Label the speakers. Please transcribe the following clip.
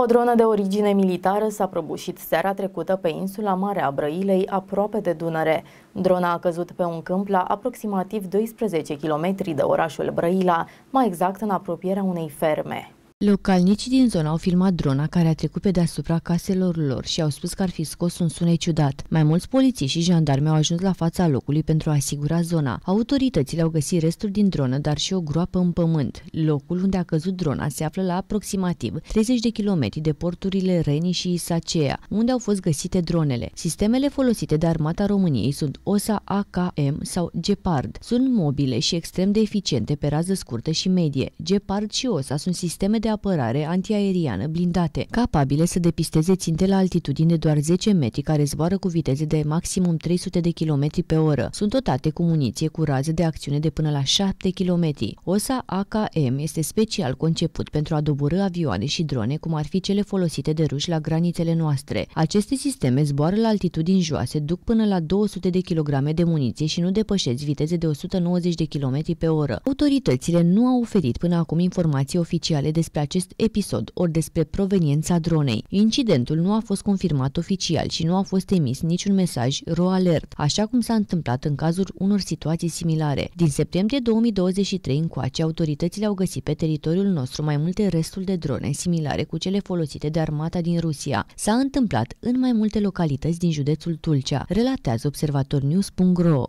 Speaker 1: O dronă de origine militară s-a prăbușit seara trecută pe insula Marea Brăilei, aproape de Dunăre. Drona a căzut pe un câmp la aproximativ 12 km de orașul Brăila, mai exact în apropierea unei ferme.
Speaker 2: Localnicii din zona au filmat drona care a trecut pe deasupra caselor lor și au spus că ar fi scos un sunet ciudat. Mai mulți poliții și jandarmi au ajuns la fața locului pentru a asigura zona. Autoritățile au găsit resturi din dronă, dar și o groapă în pământ. Locul unde a căzut drona se află la aproximativ 30 de kilometri de porturile Reni și Isacea, unde au fost găsite dronele. Sistemele folosite de armata României sunt OSA AKM sau Gepard. Sunt mobile și extrem de eficiente pe rază scurtă și medie. Gepard și OSA sunt sisteme de de apărare antiaeriană blindate, capabile să depisteze ținte la altitudine doar 10 metri care zboară cu viteze de maximum 300 de km pe oră. Sunt dotate cu muniție cu rază de acțiune de până la 7 km. OSA AKM este special conceput pentru a dobură avioane și drone, cum ar fi cele folosite de ruși la granițele noastre. Aceste sisteme zboară la altitudini joase, duc până la 200 de kg de muniție și nu depășesc viteze de 190 de km pe oră. Autoritățile nu au oferit până acum informații oficiale despre despre acest episod, ori despre proveniența dronei. Incidentul nu a fost confirmat oficial și nu a fost emis niciun mesaj RoAlert, așa cum s-a întâmplat în cazul unor situații similare. Din septembrie 2023 încoace, autoritățile au găsit pe teritoriul nostru mai multe restul de drone similare cu cele folosite de armata din Rusia. S-a întâmplat în mai multe localități din județul Tulcea, relatează observatornews.ro.